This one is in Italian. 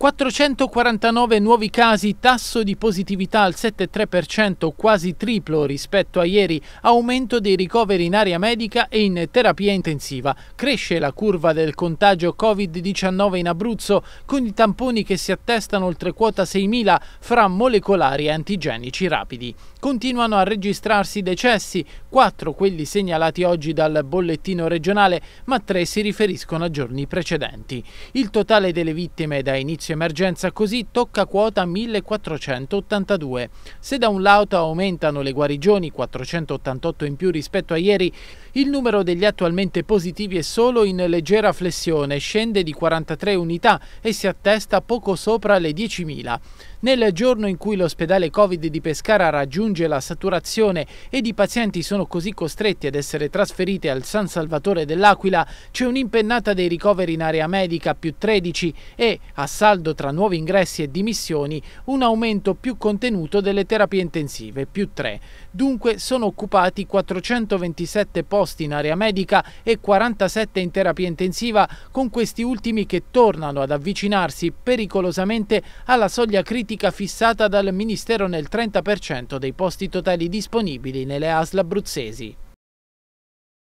449 nuovi casi, tasso di positività al 7,3%, quasi triplo rispetto a ieri, aumento dei ricoveri in area medica e in terapia intensiva. Cresce la curva del contagio Covid-19 in Abruzzo, con i tamponi che si attestano oltre quota 6.000 fra molecolari e antigenici rapidi. Continuano a registrarsi decessi, 4 quelli segnalati oggi dal bollettino regionale, ma 3 si riferiscono a giorni precedenti. Il totale delle vittime da inizio Lazio emergenza così tocca quota 1482. Se da un lato aumentano le guarigioni, 488 in più rispetto a ieri, il numero degli attualmente positivi è solo in leggera flessione, scende di 43 unità e si attesta poco sopra le 10.000. Nel giorno in cui l'ospedale Covid di Pescara raggiunge la saturazione ed i pazienti sono così costretti ad essere trasferiti al San Salvatore dell'Aquila, c'è un'impennata dei ricoveri in area medica più 13 e, a saldo saldo tra nuovi ingressi e dimissioni un aumento più contenuto delle terapie intensive, più 3. Dunque sono occupati 427 posti in area medica e 47 in terapia intensiva, con questi ultimi che tornano ad avvicinarsi pericolosamente alla soglia critica fissata dal Ministero nel 30% dei posti totali disponibili nelle ASL abruzzesi.